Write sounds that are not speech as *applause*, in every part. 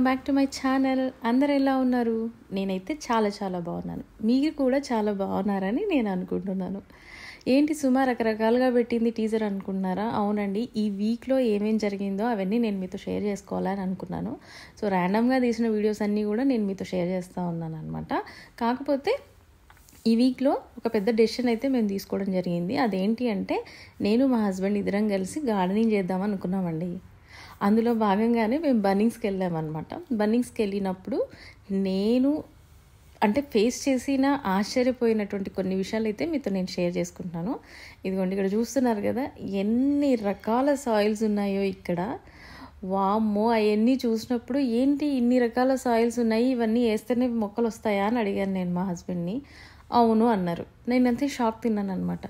welcome back to my channel అందరు ఎలా ఉన్నారు నేనైతే చాలా చాలా బాగున్నాను మీరు కూడా చాలా బాగున్నారని నేను అనుకుంటున్నాను ఏంటి సుమా రకరకాలుగా పెట్టింది టీజర్ అనుకుంటున్నారా అవునండి ఈ వీక్లో ఏమేం జరిగిందో అవన్నీ నేను మీతో షేర్ చేసుకోవాలని అనుకున్నాను సో ర్యాండమ్గా తీసిన వీడియోస్ అన్నీ కూడా నేను మీతో షేర్ చేస్తూ ఉన్నాను అనమాట కాకపోతే ఈ వీక్లో ఒక పెద్ద డెసిషన్ అయితే మేము తీసుకోవడం జరిగింది అదేంటి అంటే నేను మా హస్బెండ్ ఇద్దరం కలిసి గార్డెనింగ్ చేద్దామనుకున్నామండి అందులో భాగంగానే మేము బన్నింగ్స్కి వెళ్ళామన్నమాట బన్నింగ్స్కి వెళ్ళినప్పుడు నేను అంటే ఫేస్ చేసిన ఆశ్చర్యపోయినటువంటి కొన్ని విషయాలు అయితే మీతో నేను షేర్ చేసుకుంటున్నాను ఇదిగోండి ఇక్కడ చూస్తున్నారు కదా ఎన్ని రకాల సాయిల్స్ ఉన్నాయో ఇక్కడ వామ్మో అవన్నీ చూసినప్పుడు ఏంటి ఇన్ని రకాల సాయిల్స్ ఉన్నాయి ఇవన్నీ వేస్తేనే మొక్కలు వస్తాయా అని అడిగాను నేను మా హస్బెండ్ని అవును అన్నారు నేను అంతే షాక్ తిన్నాను అనమాట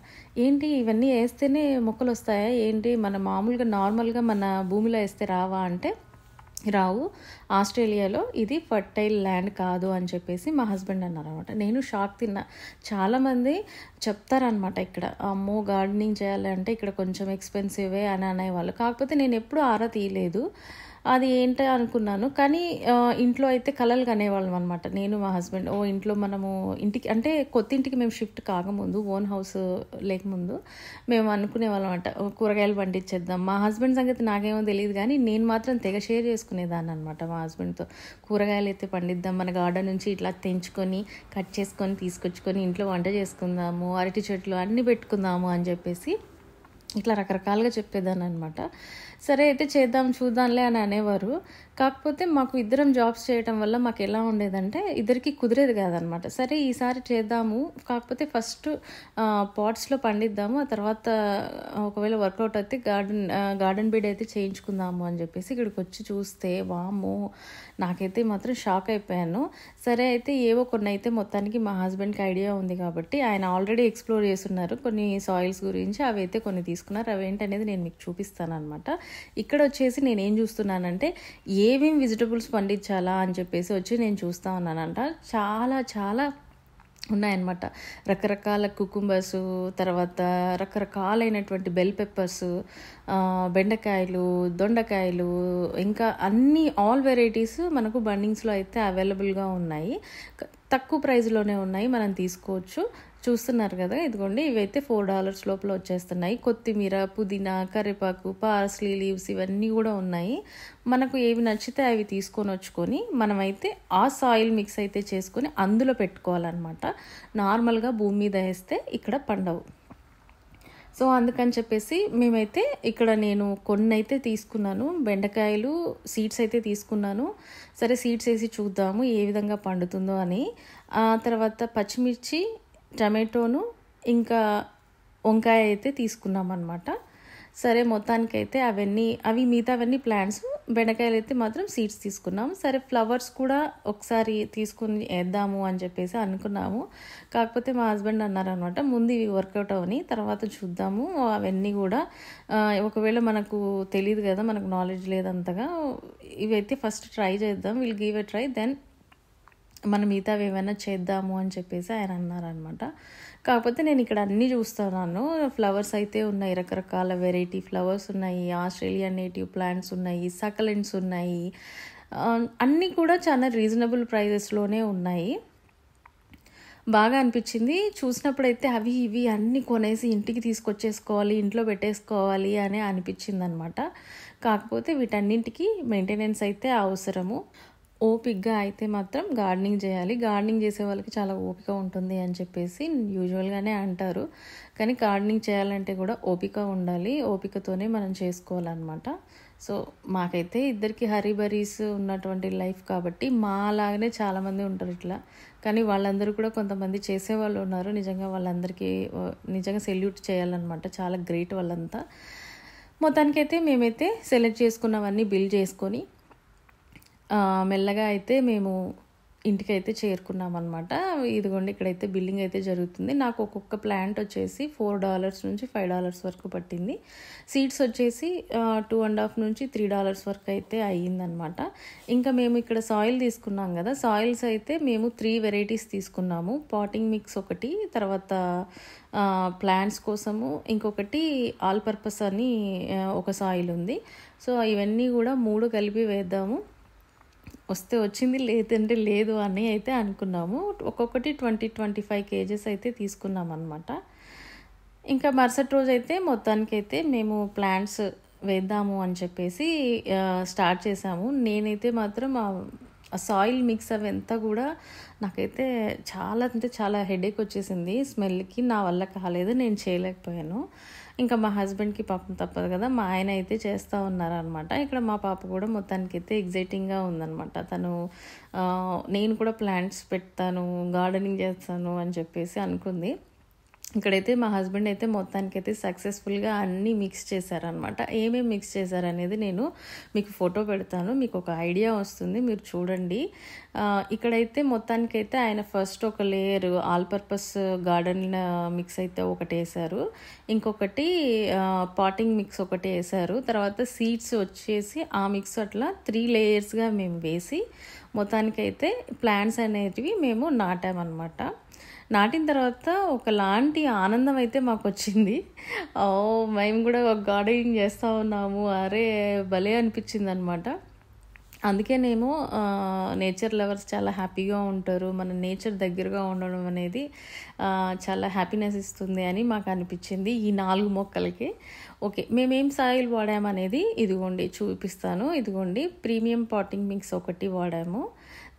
ఏంటి ఇవన్నీ వేస్తేనే మొక్కలు వస్తాయా ఏంటి మన మామూలుగా నార్మల్గా మన భూమిలో వేస్తే రావా అంటే రావు ఆస్ట్రేలియాలో ఇది ఫర్టైల్ ల్యాండ్ కాదు అని చెప్పేసి మా హస్బెండ్ అన్నారనమాట నేను షాక్ తిన్నా చాలామంది చెప్తారనమాట ఇక్కడ అమ్మో గార్డెనింగ్ చేయాలంటే ఇక్కడ కొంచెం ఎక్స్పెన్సివే అని అనేవాళ్ళు కాకపోతే నేను ఎప్పుడు ఆరా తీయలేదు అది ఏంటి అనుకున్నాను కానీ ఇంట్లో అయితే కలలు కనేవాళ్ళం అనమాట నేను మా హస్బెండ్ ఓ ఇంట్లో మనము ఇంటికి అంటే కొత్త ఇంటికి మేము షిఫ్ట్ కాకముందు ఓన్ హౌస్ లేకముందు మేము అనుకునే అనమాట కూరగాయలు పండించేద్దాం మా హస్బెండ్ సంగతి నాకేమో తెలియదు కానీ నేను మాత్రం తెగ షేర్ చేసుకునేదాన్ని అనమాట మా హస్బెండ్తో కూరగాయలు అయితే పండిద్దాం మన గార్డెన్ నుంచి ఇట్లా తెంచుకొని కట్ చేసుకొని తీసుకొచ్చుకొని ఇంట్లో వంట చేసుకుందాము అరటి చెట్లు అన్నీ పెట్టుకుందాము అని చెప్పేసి ఇట్లా రకరకాలుగా చెప్పేదాన్ని అనమాట సరే అయితే చేద్దాం చూద్దాంలే అని అనేవారు కాకపోతే మాకు ఇద్దరం జాబ్స్ చేయటం వల్ల మాకు ఎలా ఉండేదంటే ఇద్దరికి కుదిరేది కాదనమాట సరే ఈసారి చేద్దాము కాకపోతే ఫస్ట్ పాట్స్లో పండిద్దాము ఆ తర్వాత ఒకవేళ వర్కౌట్ అయితే గార్డెన్ గార్డెన్ బెడ్ అయితే చేయించుకుందాము అని చెప్పేసి ఇక్కడికి వచ్చి చూస్తే వాము నాకైతే మాత్రం షాక్ అయిపోయాను సరే అయితే ఏవో కొన్ని అయితే మొత్తానికి మా హస్బెండ్కి ఐడియా ఉంది కాబట్టి ఆయన ఆల్రెడీ ఎక్స్ప్లోర్ చేస్తున్నారు కొన్ని సాయిల్స్ గురించి అవి అయితే కొన్ని తీసుకున్నారు అవి ఏంటనేది నేను మీకు చూపిస్తాను అనమాట ఇక్కడ వచ్చేసి నేను ఏం చూస్తున్నానంటే ఏమేమి వెజిటబుల్స్ పండించాలా అని చెప్పేసి వచ్చి నేను చూస్తా ఉన్నానంట చాలా చాలా ఉన్నాయన్నమాట రకరకాల కుకుంబర్స్ తర్వాత రకరకాలైనటువంటి బెల్ పెప్పర్స్ బెండకాయలు దొండకాయలు ఇంకా అన్ని ఆల్ వెరైటీస్ మనకు బండింగ్స్లో అయితే అవైలబుల్గా ఉన్నాయి తక్కువ ప్రైస్లోనే ఉన్నాయి మనం తీసుకోవచ్చు చూస్తున్నారు కదా ఇదిగోండి ఇవైతే ఫోర్ డాలర్స్ లోపల వచ్చేస్తున్నాయి కొత్తిమీర పుదీనా కరివేపాకు పార్స్లీ లీవ్స్ ఇవన్నీ కూడా ఉన్నాయి మనకు ఏవి నచ్చితే అవి తీసుకొని వచ్చుకొని మనమైతే ఆ సాయిల్ మిక్స్ అయితే చేసుకొని అందులో పెట్టుకోవాలన్నమాట నార్మల్గా భూమి మీద వేస్తే ఇక్కడ పండవు సో అందుకని చెప్పేసి మేమైతే ఇక్కడ నేను కొన్ని అయితే తీసుకున్నాను బెండకాయలు సీడ్స్ అయితే తీసుకున్నాను సరే సీడ్స్ వేసి చూద్దాము ఏ విధంగా పండుతుందో అని ఆ తర్వాత పచ్చిమిర్చి టమాటోను ఇంకా వంకాయ అయితే తీసుకున్నాం అనమాట సరే మొత్తానికి అయితే అవన్నీ అవి మిగతా అవన్నీ ప్లాంట్స్ బెండకాయలు అయితే మాత్రం సీడ్స్ తీసుకున్నాము సరే ఫ్లవర్స్ కూడా ఒకసారి తీసుకుని వేద్దాము అని చెప్పేసి అనుకున్నాము కాకపోతే మా హస్బెండ్ అన్నారనమాట ముందు ఇవి వర్కౌట్ అవని తర్వాత చూద్దాము అవన్నీ కూడా ఒకవేళ మనకు తెలియదు కదా మనకు నాలెడ్జ్ లేదంతగా ఇవైతే ఫస్ట్ ట్రై చేద్దాం will give a try then మనం మిగతావి ఏమైనా చేద్దాము అని చెప్పేసి ఆయన అన్నారనమాట కాకపోతే నేను ఇక్కడ అన్నీ చూస్తున్నాను ఫ్లవర్స్ అయితే ఉన్నాయి రకరకాల వెరైటీ ఫ్లవర్స్ ఉన్నాయి ఆస్ట్రేలియా నేటివ్ ప్లాంట్స్ ఉన్నాయి సకలెంట్స్ ఉన్నాయి అన్నీ కూడా చాలా రీజనబుల్ ప్రైజెస్లోనే ఉన్నాయి బాగా అనిపించింది చూసినప్పుడైతే అవి ఇవి అన్నీ కొనేసి ఇంటికి తీసుకొచ్చేసుకోవాలి ఇంట్లో పెట్టేసుకోవాలి అని అనిపించింది అనమాట కాకపోతే వీటన్నింటికి మెయింటెనెన్స్ అయితే అవసరము ఓపిక్గా అయితే మాత్రం గార్డెనింగ్ చేయాలి గార్డెనింగ్ చేసే వాళ్ళకి చాలా ఓపిక ఉంటుంది అని చెప్పేసి యూజువల్గానే అంటారు కానీ గార్డెనింగ్ చేయాలంటే కూడా ఓపిక ఉండాలి ఓపికతోనే మనం చేసుకోవాలన్నమాట సో మాకైతే ఇద్దరికి హరీబరీస్ ఉన్నటువంటి లైఫ్ కాబట్టి మా లాగానే చాలామంది ఉంటారు ఇట్లా కానీ వాళ్ళందరూ కూడా కొంతమంది చేసేవాళ్ళు ఉన్నారు నిజంగా వాళ్ళందరికీ నిజంగా సెల్యూట్ చేయాలన్నమాట చాలా గ్రేట్ వాళ్ళంతా మొత్తానికైతే మేమైతే సెలెక్ట్ చేసుకున్నవన్నీ బిల్ చేసుకొని మెల్లగా అయితే మేము అయితే చేరుకున్నాం అనమాట ఇదిగోండి ఇక్కడైతే బిల్లింగ్ అయితే జరుగుతుంది నాకు ఒక్కొక్క ప్లాంట్ వచ్చేసి ఫోర్ డాలర్స్ నుంచి ఫైవ్ డాలర్స్ వరకు పట్టింది సీడ్స్ వచ్చేసి టూ అండ్ హాఫ్ నుంచి త్రీ డాలర్స్ వరకు అయితే అయ్యిందనమాట ఇంకా మేము ఇక్కడ సాయిల్ తీసుకున్నాం కదా సాయిల్స్ అయితే మేము త్రీ వెరైటీస్ తీసుకున్నాము పాటింగ్ మిక్స్ ఒకటి తర్వాత ప్లాంట్స్ కోసము ఇంకొకటి ఆల్ పర్పస్ అని ఒక సాయిల్ ఉంది సో ఇవన్నీ కూడా మూడు కలిపి వేద్దాము వస్తే వచ్చింది లేదంటే లేదు అని అయితే అనుకున్నాము ఒక్కొక్కటి ట్వంటీ ట్వంటీ ఫైవ్ కేజెస్ అయితే తీసుకున్నాం అనమాట ఇంకా మరుసటి రోజు అయితే అయితే మేము ప్లాంట్స్ వేద్దాము అని చెప్పేసి స్టార్ట్ చేసాము నేనైతే మాత్రం సాయిల్ మిక్స్ అవంతా కూడా నాకైతే చాలా అంటే చాలా హెడేక్ వచ్చేసింది స్మెల్కి నా వల్ల కాలేదు నేను చేయలేకపోయాను ఇంకా మా హస్బెండ్కి పాపం తప్పదు కదా మా ఆయన అయితే చేస్తూ ఉన్నారనమాట ఇక్కడ మా పాప కూడా మొత్తానికి అయితే ఎగ్జైటింగ్గా ఉందనమాట తను నేను కూడా ప్లాంట్స్ పెడతాను గార్డెనింగ్ చేస్తాను అని చెప్పేసి అనుకుంది ఇక్కడైతే మా హస్బెండ్ అయితే మొత్తానికి అయితే సక్సెస్ఫుల్గా అన్నీ మిక్స్ చేశారనమాట ఏమేమి మిక్స్ చేశారనేది నేను మీకు ఫోటో పెడతాను మీకు ఒక ఐడియా వస్తుంది మీరు చూడండి ఇక్కడైతే మొత్తానికైతే ఆయన ఫస్ట్ ఒక layer all purpose garden mix అయితే ఒకటి వేశారు ఇంకొకటి పాటింగ్ మిక్స్ ఒకటి వేశారు తర్వాత సీడ్స్ వచ్చేసి ఆ మిక్స్ అట్లా త్రీ లేయర్స్గా మేము వేసి మొత్తానికైతే ప్లాంట్స్ అనేటివి మేము నాటామన్నమాట నాటిన తర్వాత ఒకలాంటి ఆనందం అయితే మాకు వచ్చింది ఓ మేము కూడా ఒక గార్డెనింగ్ చేస్తూ ఉన్నాము అరే భలే అనిపించింది అనమాట అందుకేనేమో నేచర్ లవర్స్ చాలా హ్యాపీగా ఉంటారు మన నేచర్ దగ్గరగా ఉండడం అనేది చాలా హ్యాపీనెస్ ఇస్తుంది అని మాకు అనిపించింది ఈ నాలుగు మొక్కలకి ఓకే మేమేం సాయిల్ వాడామనేది ఇదిగోండి చూపిస్తాను ఇదిగోండి ప్రీమియం పాటింగ్ మిక్స్ ఒకటి వాడాము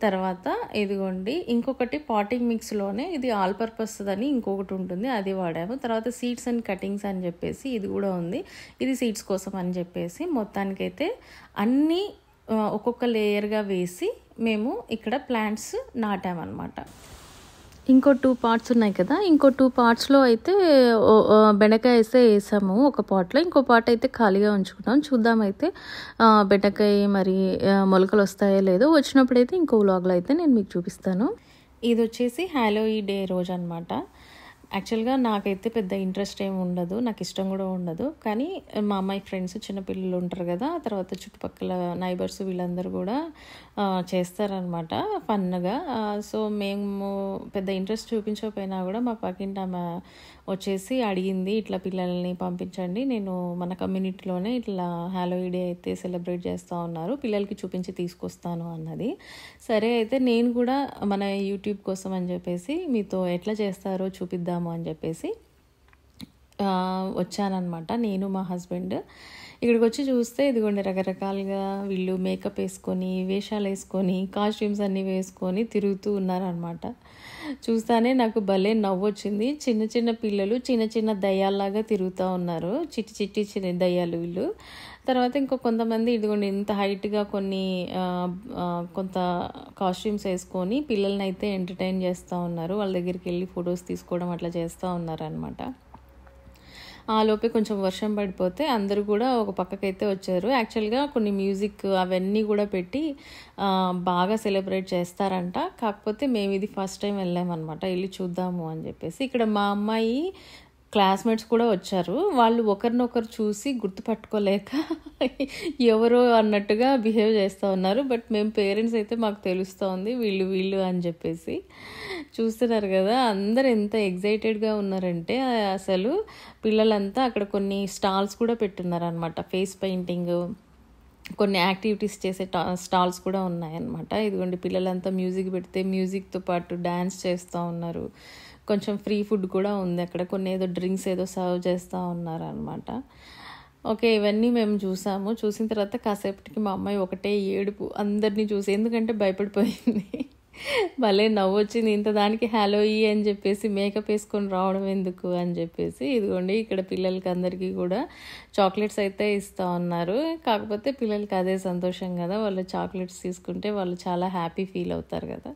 తర్వాత ఇదిగోండి ఇంకొకటి పాటింగ్ మిక్స్లోనే ఇది ఆల్ పర్పస్ అని ఇంకొకటి ఉంటుంది అది వాడాము తర్వాత సీడ్స్ అండ్ కటింగ్స్ అని చెప్పేసి ఇది కూడా ఉంది ఇది సీడ్స్ కోసం అని చెప్పేసి మొత్తానికైతే అన్నీ ఒక్కొక్క లేయర్గా వేసి మేము ఇక్కడ ప్లాంట్స్ నాటామన్నమాట ఇంకో టూ పార్ట్స్ ఉన్నాయి కదా ఇంకో టూ పార్ట్స్లో అయితే బెండకాయ వేస్తే వేసాము ఒక పాట్లో ఇంకో పార్ట్ అయితే ఖాళీగా ఉంచుకున్నాం చూద్దాం అయితే బెండకాయ మరి మొలకలు వస్తాయో లేదో వచ్చినప్పుడైతే ఇంకో వ్లాగ్లో అయితే నేను మీకు చూపిస్తాను ఇది వచ్చేసి హ్యాలో ఈ డే రోజు అనమాట యాక్చువల్గా నాకైతే పెద్ద ఇంట్రెస్ట్ ఏమి ఉండదు నాకు ఇష్టం కూడా ఉండదు కానీ మా అమ్మాయి ఫ్రెండ్స్ చిన్నపిల్లలు ఉంటారు కదా తర్వాత చుట్టుపక్కల నైబర్స్ వీళ్ళందరూ కూడా చేస్తారనమాట ఫన్గా సో మేము పెద్ద ఇంట్రెస్ట్ చూపించకపోయినా కూడా మా పక్కింటి ఆమె వచ్చేసి అడిగింది ఇట్లా పిల్లల్ని పంపించండి నేను మన కమ్యూనిటీలోనే ఇట్లా హ్యాలోయి డే అయితే సెలబ్రేట్ చేస్తూ ఉన్నారు పిల్లలకి చూపించి తీసుకొస్తాను అన్నది సరే అయితే నేను కూడా మన యూట్యూబ్ కోసం అని చెప్పేసి మీతో ఎట్లా చేస్తారో చూపిద్దాము అని చెప్పేసి వచ్చానమాట నేను మా హస్బెండ్ ఇక్కడికి వచ్చి చూస్తే ఇదిగోండి రకరకాలుగా వీళ్ళు మేకప్ వేసుకొని వేషాలు వేసుకొని కాస్ట్యూమ్స్ అన్నీ వేసుకొని తిరుగుతూ ఉన్నారనమాట చూస్తానే నాకు భలే నవ్వు వచ్చింది చిన్న చిన్న పిల్లలు చిన్న చిన్న దయ్యాల్లాగా తిరుగుతూ ఉన్నారు చిట్టి చిట్టి చిన్న దయ్యాలు వీళ్ళు తర్వాత ఇంకో కొంతమంది ఇదిగోండి ఇంత హైట్గా కొన్ని కొంత కాస్ట్యూమ్స్ వేసుకొని పిల్లల్ని అయితే ఎంటర్టైన్ చేస్తూ ఉన్నారు వాళ్ళ దగ్గరికి వెళ్ళి ఫొటోస్ తీసుకోవడం అట్లా చేస్తూ ఉన్నారనమాట ఆ లోపే కొంచెం వర్షం పడిపోతే అందరూ కూడా ఒక పక్కకైతే వచ్చారు యాక్చువల్గా కొన్ని మ్యూజిక్ అవన్నీ కూడా పెట్టి బాగా సెలబ్రేట్ చేస్తారంట కాకపోతే మేము ఇది ఫస్ట్ టైం వెళ్ళామన్నమాట వెళ్ళి చూద్దాము అని చెప్పేసి ఇక్కడ మా అమ్మాయి క్లాస్మేట్స్ కూడా వచ్చారు వాళ్ళు ఒకరినొకరు చూసి గుర్తుపట్టుకోలేక *laughs* ఎవరో అన్నట్టుగా బిహేవ్ చేస్తూ ఉన్నారు బట్ మేము పేరెంట్స్ అయితే మాకు తెలుస్తోంది వీళ్ళు వీళ్ళు అని చెప్పేసి చూస్తున్నారు కదా అందరు ఎంత ఎగ్జైటెడ్గా ఉన్నారంటే అసలు పిల్లలంతా అక్కడ కొన్ని స్టాల్స్ కూడా పెట్టున్నారనమాట ఫేస్ పెయింటింగ్ కొన్ని యాక్టివిటీస్ చేసే స్టాల్స్ కూడా ఉన్నాయన్నమాట ఇదిగోండి పిల్లలంతా మ్యూజిక్ పెడితే మ్యూజిక్తో పాటు డ్యాన్స్ చేస్తూ ఉన్నారు కొంచెం ఫ్రీ ఫుడ్ కూడా ఉంది అక్కడ కొన్ని ఏదో డ్రింక్స్ ఏదో సర్వ్ చేస్తూ ఉన్నారనమాట ఓకే ఇవన్నీ మేము చూసాము చూసిన తర్వాత కాసేపటికి మా అమ్మాయి ఒకటే ఏడుపు అందరినీ చూసి ఎందుకంటే భయపడిపోయింది భలే నవ్వు వచ్చింది ఇంత దానికి హ్యాలోయి అని చెప్పేసి మేకప్ వేసుకొని రావడం ఎందుకు అని చెప్పేసి ఇదిగోండి ఇక్కడ పిల్లలకి అందరికీ కూడా చాక్లెట్స్ అయితే ఇస్తూ ఉన్నారు కాకపోతే పిల్లలకి అదే సంతోషం కదా వాళ్ళు చాక్లెట్స్ తీసుకుంటే వాళ్ళు చాలా హ్యాపీ ఫీల్ అవుతారు కదా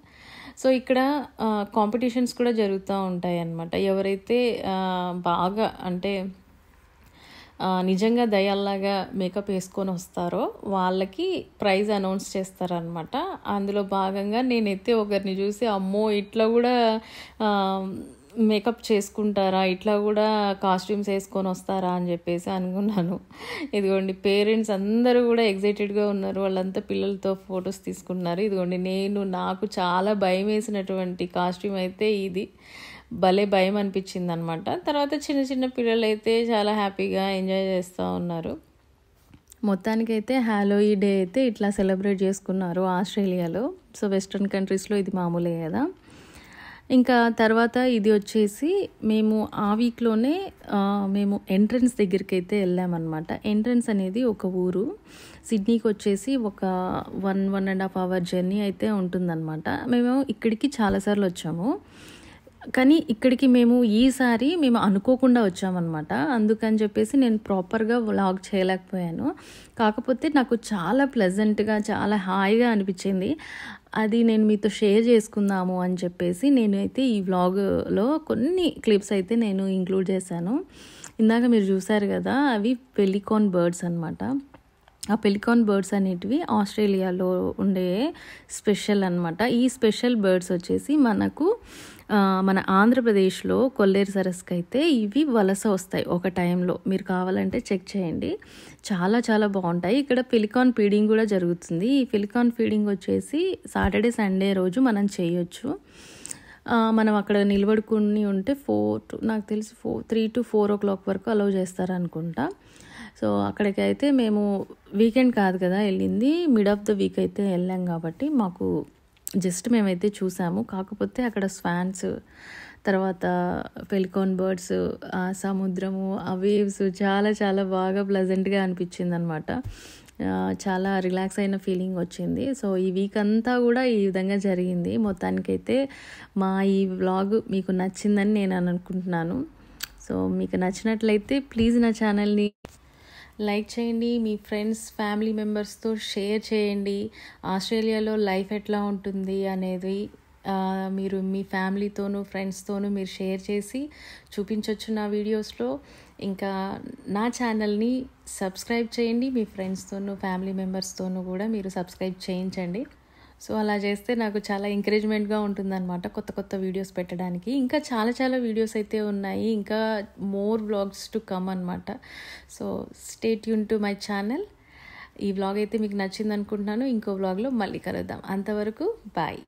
సో ఇక్కడ కాంపిటీషన్స్ కూడా జరుగుతూ ఉంటాయి అన్నమాట ఎవరైతే బాగా అంటే నిజంగా దయాల్లాగా మేకప్ వేసుకొని వస్తారో వాళ్ళకి ప్రైజ్ అనౌన్స్ చేస్తారనమాట అందులో భాగంగా నేను అయితే ఒకరిని చూసి అమ్మో ఇట్లా కూడా మేకప్ చేసుకుంటారా ఇట్లా కూడా కాస్ట్యూమ్స్ వేసుకొని వస్తారా అని చెప్పేసి అనుకున్నాను ఇదిగోండి పేరెంట్స్ అందరూ కూడా ఎగ్జైటెడ్గా ఉన్నారు వాళ్ళంతా పిల్లలతో ఫొటోస్ తీసుకున్నారు ఇదిగోండి నేను నాకు చాలా భయం వేసినటువంటి కాస్ట్యూమ్ అయితే ఇది భలే భయం అనిపించింది అనమాట తర్వాత చిన్న చిన్న పిల్లలు అయితే చాలా హ్యాపీగా ఎంజాయ్ చేస్తూ ఉన్నారు మొత్తానికైతే హ్యాలోయి డే అయితే ఇట్లా సెలబ్రేట్ చేసుకున్నారు ఆస్ట్రేలియాలో సో వెస్ట్రన్ కంట్రీస్లో ఇది మామూలే కదా ఇంకా తర్వాత ఇది వచ్చేసి మేము ఆ వీక్లోనే మేము ఎంట్రన్స్ దగ్గరికి అయితే వెళ్ళామన్నమాట ఎంట్రన్స్ అనేది ఒక ఊరు సిడ్నీకి వచ్చేసి ఒక one one and half hour journey అయితే ఉంటుందన్నమాట మేము ఇక్కడికి చాలాసార్లు వచ్చాము కానీ ఇక్కడికి మేము ఈసారి మేము అనుకోకుండా వచ్చామన్నమాట అందుకని చెప్పేసి నేను ప్రాపర్గా వ్లాగ్ చేయలేకపోయాను కాకపోతే నాకు చాలా ప్లెజెంట్గా చాలా హాయిగా అనిపించింది అది నేను మీతో షేర్ చేసుకుందాము అని చెప్పేసి నేనైతే ఈ వ్లాగ్లో కొన్ని క్లిప్స్ అయితే నేను ఇంక్లూడ్ చేశాను ఇందాక మీరు చూసారు కదా అవి పెలికాన్ బర్డ్స్ అనమాట ఆ పెలికాన్ బర్డ్స్ అనేటివి ఆస్ట్రేలియాలో ఉండే స్పెషల్ అనమాట ఈ స్పెషల్ బర్డ్స్ వచ్చేసి మనకు మన ఆంధ్రప్రదేశ్లో కొల్లేరు సరస్సుకి అయితే ఇవి వలస వస్తాయి ఒక టైంలో మీరు కావాలంటే చెక్ చేయండి చాలా చాలా బాగుంటాయి ఇక్కడ పిలికాన్ ఫీడింగ్ కూడా జరుగుతుంది ఈ పిలికాన్ ఫీడింగ్ వచ్చేసి సాటర్డే సండే రోజు మనం చేయొచ్చు మనం అక్కడ నిలబడుకుని ఉంటే ఫోర్ టు నాకు తెలిసి four three to four o'clock వరకు అలౌ చేస్తారనుకుంటా సో అక్కడికి అయితే మేము వీకెండ్ కాదు కదా వెళ్ళింది మిడ్ ఆఫ్ ద వీక్ అయితే వెళ్ళాం కాబట్టి మాకు జస్ట్ మేమైతే చూసాము కాకపోతే అక్కడ స్వాన్స్ తర్వాత పెలికాన్ బర్డ్స్ ఆ సముద్రము ఆ వేవ్స్ చాలా చాలా బాగా ప్లజెంట్గా అనిపించింది అనమాట చాలా రిలాక్స్ అయిన ఫీలింగ్ వచ్చింది సో ఈ వీక్ అంతా కూడా ఈ విధంగా జరిగింది మొత్తానికైతే మా ఈ వ్లాగ్ మీకు నచ్చిందని నేను అనుకుంటున్నాను సో మీకు నచ్చినట్లయితే ప్లీజ్ నా ఛానల్ని లైక్ చేయండి మీ ఫ్రెండ్స్ ఫ్యామిలీ మెంబర్స్తో షేర్ చేయండి ఆస్ట్రేలియాలో లైఫ్ ఎట్లా ఉంటుంది అనేది మీరు మీ ఫ్యామిలీతోనూ ఫ్రెండ్స్తోనూ మీరు షేర్ చేసి చూపించవచ్చు నా వీడియోస్లో ఇంకా నా ఛానల్ని సబ్స్క్రైబ్ చేయండి మీ ఫ్రెండ్స్తోనూ ఫ్యామిలీ మెంబర్స్తోనూ కూడా మీరు సబ్స్క్రైబ్ చేయించండి సో అలా చేస్తే నాకు చాలా ఎంకరేజ్మెంట్గా ఉంటుందన్నమాట కొత్త కొత్త వీడియోస్ పెట్టడానికి ఇంకా చాలా చాలా వీడియోస్ అయితే ఉన్నాయి ఇంకా మోర్ బ్లాగ్స్ టు కమ్ అనమాట సో స్టేట్ యూన్ టు మై ఛానల్ ఈ వ్లాగ్ అయితే మీకు నచ్చింది అనుకుంటున్నాను ఇంకో వ్లాగ్లో మళ్ళీ కలుద్దాం అంతవరకు బాయ్